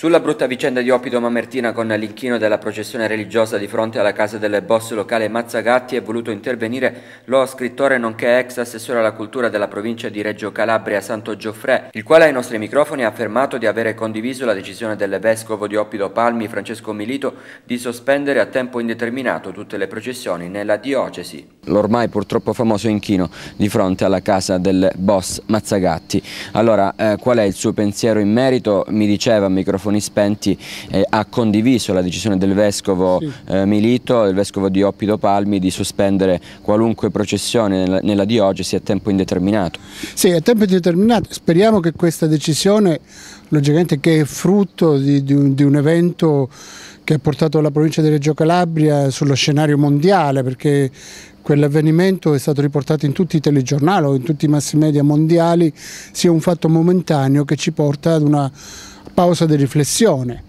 Sulla brutta vicenda di Oppido Mamertina con l'inchino della processione religiosa di fronte alla casa del boss locale Mazzagatti è voluto intervenire lo scrittore nonché ex assessore alla cultura della provincia di Reggio Calabria Santo Gioffre, il quale ai nostri microfoni ha affermato di avere condiviso la decisione del vescovo di Oppido Palmi Francesco Milito di sospendere a tempo indeterminato tutte le processioni nella diocesi. L'ormai purtroppo famoso inchino di fronte alla casa del boss Mazzagatti. Allora, eh, qual è il suo pensiero in merito? Mi diceva a microfono microfoni spenti, eh, ha condiviso la decisione del Vescovo sì. eh, Milito, del Vescovo di Oppido Palmi, di sospendere qualunque processione nella, nella diocesi a tempo indeterminato. Sì, a tempo indeterminato. Speriamo che questa decisione, logicamente che è frutto di, di, un, di un evento che ha portato la provincia di Reggio Calabria sullo scenario mondiale, perché quell'avvenimento è stato riportato in tutti i telegiornali o in tutti i mass media mondiali, sia un fatto momentaneo che ci porta ad una pausa di riflessione.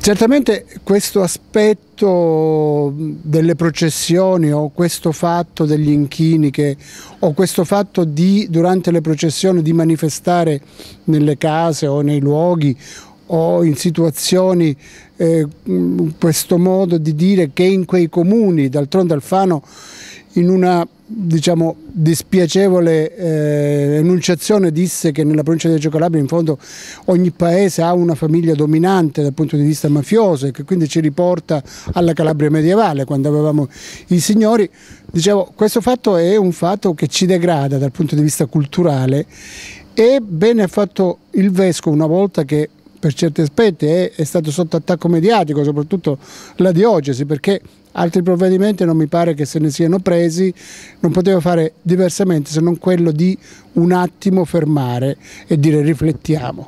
Certamente questo aspetto delle processioni o questo fatto degli inchini che, o questo fatto di durante le processioni di manifestare nelle case o nei luoghi o in situazioni eh, questo modo di dire che in quei comuni, d'altronde Alfano in una diciamo, dispiacevole eh, enunciazione disse che nella provincia di Reggio Calabria in fondo ogni paese ha una famiglia dominante dal punto di vista mafioso e che quindi ci riporta alla Calabria medievale quando avevamo i signori. Dicevo, questo fatto è un fatto che ci degrada dal punto di vista culturale e bene ha fatto il Vescovo una volta che per certi aspetti è, è, stato sotto attacco mediatico, soprattutto la diocesi, perché altri provvedimenti non mi pare che se ne siano presi, non poteva fare diversamente se non quello di un attimo fermare e dire riflettiamo.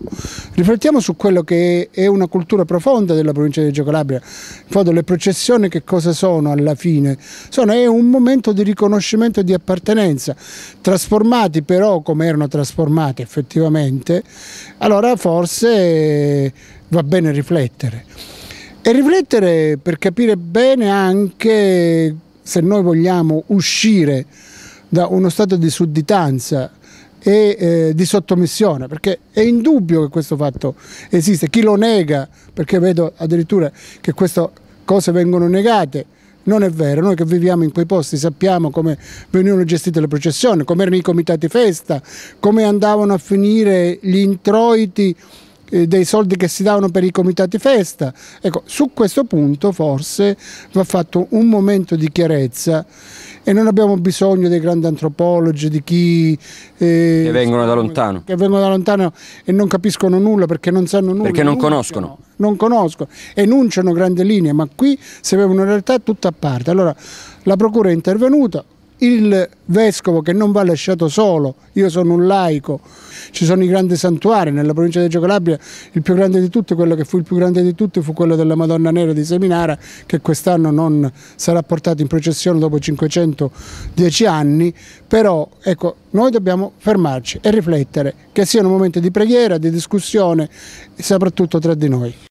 Riflettiamo su quello che è una cultura profonda della provincia di Reggio Calabria, in fondo le processioni che cosa sono alla fine? Sono è un momento di riconoscimento e di appartenenza, trasformati però come erano trasformati effettivamente, allora forse va bene riflettere e riflettere per capire bene anche se noi vogliamo uscire da uno stato di sudditanza e eh, di sottomissione, perché è indubbio che questo fatto esiste, chi lo nega, perché vedo addirittura che queste cose vengono negate, non è vero, noi che viviamo in quei posti sappiamo come venivano gestite le processioni, come erano i comitati festa, come andavano a finire gli introiti eh, dei soldi che si davano per i comitati festa. Ecco, su questo punto forse va fatto un momento di chiarezza e non abbiamo bisogno dei grandi antropologi, di chi... Eh, che vengono da lontano. Che vengono da lontano e non capiscono nulla perché non sanno nulla. Perché non conoscono. Non conoscono, enunciano grandi linee, ma qui si aveva una realtà tutta a parte. Allora la Procura è intervenuta, il vescovo che non va lasciato solo, io sono un laico, ci sono i grandi santuari, nella provincia di Reggio Calabria il più grande di tutti, quello che fu il più grande di tutti fu quello della Madonna Nera di Seminara che quest'anno non sarà portato in processione dopo 510 anni, però ecco, noi dobbiamo fermarci e riflettere, che sia un momento di preghiera, di discussione soprattutto tra di noi.